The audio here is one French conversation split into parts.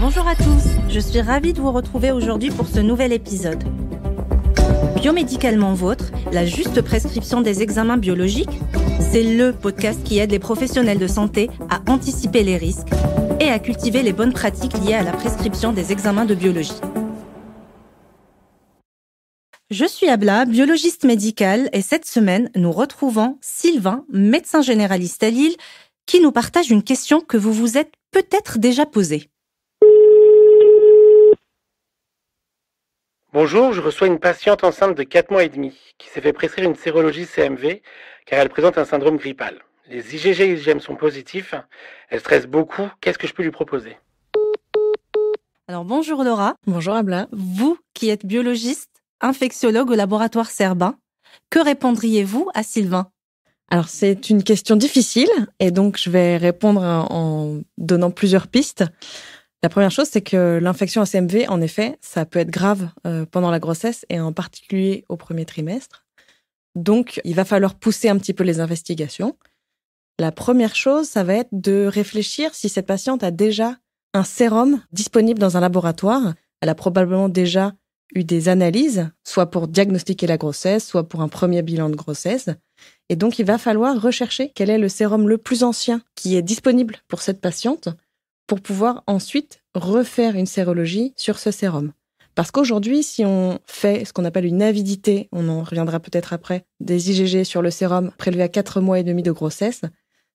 Bonjour à tous, je suis ravie de vous retrouver aujourd'hui pour ce nouvel épisode. Biomédicalement Vôtre, la juste prescription des examens biologiques, c'est le podcast qui aide les professionnels de santé à anticiper les risques et à cultiver les bonnes pratiques liées à la prescription des examens de biologie. Je suis Abla, biologiste médicale, et cette semaine, nous retrouvons Sylvain, médecin généraliste à Lille, qui nous partage une question que vous vous êtes peut-être déjà posée. Bonjour, je reçois une patiente enceinte de 4 mois et demi qui s'est fait prescrire une sérologie CMV car elle présente un syndrome grippal. Les IgG et IgM sont positifs, elle stresse beaucoup, qu'est-ce que je peux lui proposer Alors bonjour Laura. Bonjour Abla. Vous qui êtes biologiste, infectiologue au laboratoire Serbin, que répondriez-vous à Sylvain alors c'est une question difficile et donc je vais répondre en donnant plusieurs pistes. La première chose, c'est que l'infection à CMV, en effet, ça peut être grave euh, pendant la grossesse et en particulier au premier trimestre. Donc, il va falloir pousser un petit peu les investigations. La première chose, ça va être de réfléchir si cette patiente a déjà un sérum disponible dans un laboratoire. Elle a probablement déjà eu des analyses, soit pour diagnostiquer la grossesse, soit pour un premier bilan de grossesse. Et donc, il va falloir rechercher quel est le sérum le plus ancien qui est disponible pour cette patiente pour pouvoir ensuite refaire une sérologie sur ce sérum. Parce qu'aujourd'hui, si on fait ce qu'on appelle une avidité, on en reviendra peut-être après, des IgG sur le sérum prélevé à 4 mois et demi de grossesse,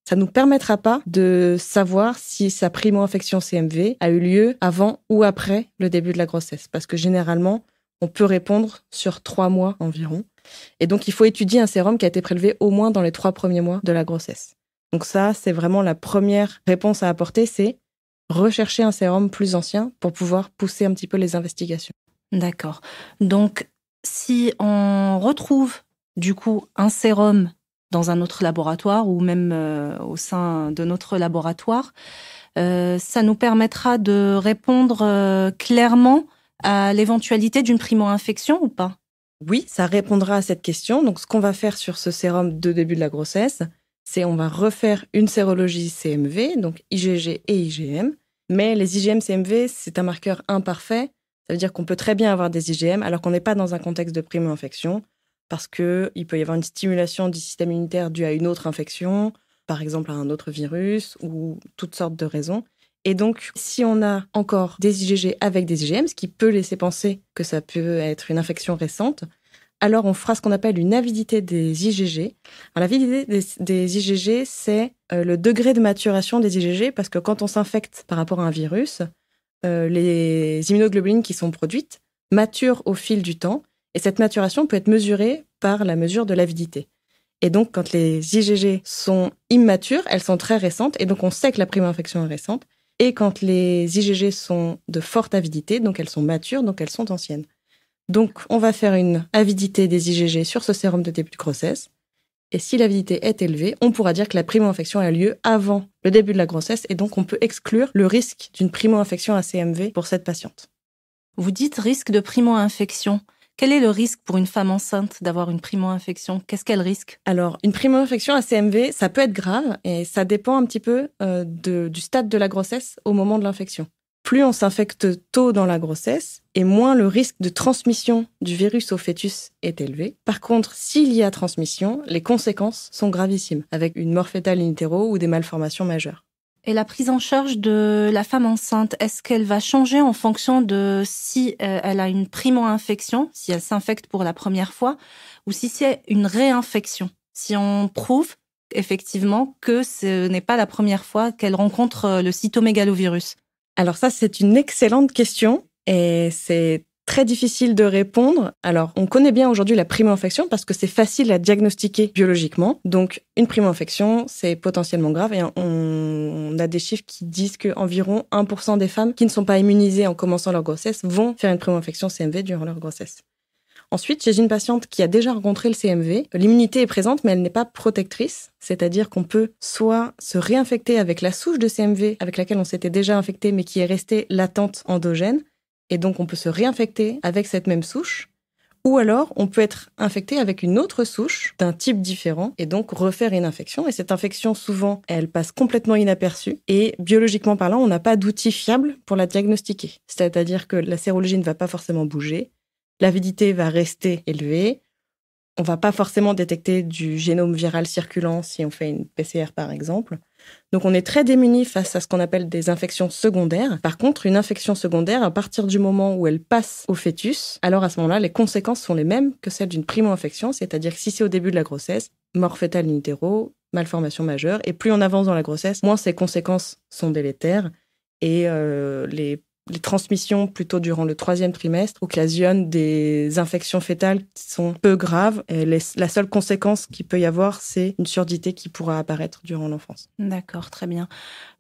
ça ne nous permettra pas de savoir si sa primo-infection CMV a eu lieu avant ou après le début de la grossesse. Parce que généralement, on peut répondre sur 3 mois environ. Et donc, il faut étudier un sérum qui a été prélevé au moins dans les 3 premiers mois de la grossesse. Donc ça, c'est vraiment la première réponse à apporter, c'est rechercher un sérum plus ancien pour pouvoir pousser un petit peu les investigations. D'accord. Donc, si on retrouve du coup un sérum dans un autre laboratoire ou même euh, au sein de notre laboratoire, euh, ça nous permettra de répondre euh, clairement à l'éventualité d'une primo-infection ou pas Oui, ça répondra à cette question. Donc, ce qu'on va faire sur ce sérum de début de la grossesse, c'est on va refaire une sérologie CMV, donc IgG et IgM, mais les IgM CMV, c'est un marqueur imparfait. Ça veut dire qu'on peut très bien avoir des IgM alors qu'on n'est pas dans un contexte de primo-infection parce qu'il peut y avoir une stimulation du système immunitaire due à une autre infection, par exemple à un autre virus ou toutes sortes de raisons. Et donc, si on a encore des IgG avec des IgM, ce qui peut laisser penser que ça peut être une infection récente, alors on fera ce qu'on appelle une avidité des IgG. L'avidité des, IgG, c'est euh, le degré de maturation des IgG, parce que quand on s'infecte par rapport à un virus, euh, les immunoglobulines qui sont produites maturent au fil du temps, et cette maturation peut être mesurée par la mesure de l'avidité. Et donc, quand les IgG sont immatures, elles sont très récentes, et donc on sait que la prime infection est récente. Et quand les IgG sont de forte avidité, donc elles sont matures, donc elles sont anciennes. Donc, on va faire une avidité des IgG sur ce sérum de début de grossesse. Et si l'avidité est élevée, on pourra dire que la primo-infection a lieu avant le début de la grossesse et donc on peut exclure le risque d'une primo-infection à CMV pour cette patiente. Vous dites risque de primo-infection. Quel est le risque pour une femme enceinte d'avoir une primo-infection Qu'est-ce qu'elle risque Alors, une primo-infection à CMV, ça peut être grave et ça dépend un petit peu euh, du stade de la grossesse au moment de l'infection plus on s'infecte tôt dans la grossesse et moins le risque de transmission du virus au fœtus est élevé. Par contre, s'il y a transmission, les conséquences sont gravissimes, avec une mort fœtale in ou des malformations majeures. Et la prise en charge de la femme enceinte, est-ce qu'elle va changer en fonction de si euh, elle a une primo-infection, si elle s'infecte pour la première fois, ou si c'est une réinfection Si on prouve effectivement que ce n'est pas la première fois qu'elle rencontre euh, le cytomégalovirus. Alors ça, c'est une excellente question et c'est très difficile de répondre. Alors, on connaît bien aujourd'hui la primo-infection parce que c'est facile à diagnostiquer biologiquement. Donc, une primo-infection, c'est potentiellement grave et on, a des chiffres qui disent qu'environ 1% des femmes qui ne sont pas immunisées en commençant leur grossesse vont faire une primo-infection CMV durant leur grossesse. Ensuite, chez une patiente qui a déjà rencontré le CMV, l'immunité est présente, mais elle n'est pas protectrice. C'est-à-dire qu'on peut soit se réinfecter avec la souche de CMV avec laquelle on s'était déjà infecté, mais qui est restée latente endogène. Et donc, on peut se réinfecter avec cette même souche. Ou alors, on peut être infecté avec une autre souche d'un type différent et donc refaire une infection. Et cette infection, souvent, elle passe complètement inaperçue. Et biologiquement parlant, on n'a pas d'outils fiable pour la diagnostiquer. C'est-à-dire que la sérologie ne va pas forcément bouger l'avidité va rester élevée. On va pas forcément détecter du génome viral circulant si on fait une PCR par exemple. Donc on est très démuni face à ce qu'on appelle des infections secondaires. Par contre, une infection secondaire, à partir du moment où elle passe au fœtus, alors à ce moment-là, les conséquences sont les mêmes que celles d'une primo-infection, c'est-à-dire que si c'est au début de la grossesse, mort fœtale in utero, malformation majeure, et plus on avance dans la grossesse, moins ces conséquences sont délétères et euh, les les transmissions plutôt durant le troisième trimestre occasionnent des infections fétales qui sont peu graves. la seule conséquence qui peut y avoir, c'est une surdité qui pourra apparaître durant l'enfance. D'accord, très bien.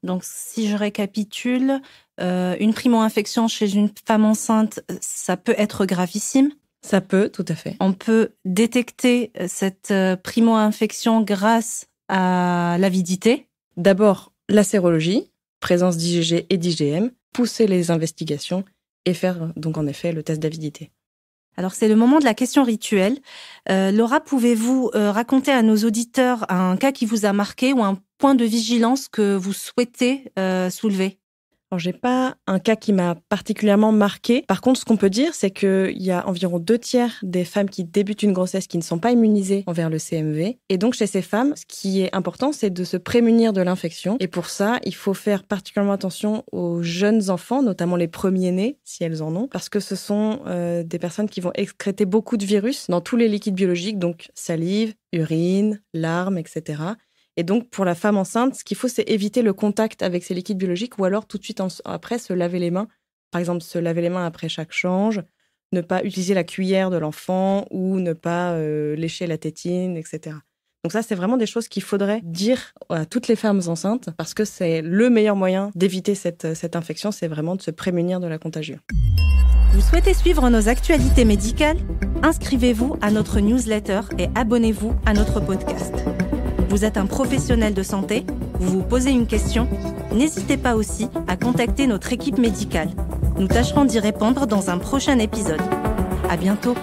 Donc si je récapitule, euh, une primo-infection chez une femme enceinte, ça peut être gravissime. Ça peut, tout à fait. On peut détecter euh, cette euh, primo-infection grâce à l'avidité. D'abord, la sérologie, présence d'IgG et d'IgM, pousser les investigations et faire euh, donc en effet le test d'avidité. Alors c'est le moment de la question rituelle. Euh, Laura, pouvez-vous euh, raconter à nos auditeurs un cas qui vous a marqué ou un point de vigilance que vous souhaitez soulever j'ai pas un cas qui m'a particulièrement marqué. Par contre, ce qu'on peut dire, c'est qu'il y a environ deux tiers des femmes qui débutent une grossesse qui ne sont pas immunisées envers le CMV. Et donc, chez ces femmes, ce qui est important, c'est de se prémunir de l'infection. Et pour ça, il faut faire particulièrement attention aux jeunes enfants, notamment les premiers-nés, si elles en ont, parce que ce sont euh, des personnes qui vont excréter beaucoup de virus dans tous les liquides biologiques, donc salive, urine, larmes, etc. Et donc, pour la femme enceinte, ce qu'il faut, c'est éviter le contact avec ces liquides biologiques ou alors tout de suite après se laver les mains. Par exemple, se laver les mains après chaque change, ne pas utiliser la cuillère de l'enfant ou ne pas euh, lécher la tétine, etc. Donc ça, c'est vraiment des choses qu'il faudrait dire à toutes les femmes enceintes parce que c'est le meilleur moyen d'éviter cette, cette infection, c'est vraiment de se prémunir de la contagion. Vous souhaitez suivre nos actualités médicales Inscrivez-vous à notre newsletter et abonnez-vous à notre podcast. Vous êtes un professionnel de santé Vous vous posez une question N'hésitez pas aussi à contacter notre équipe médicale. Nous tâcherons d'y répondre dans un prochain épisode. À bientôt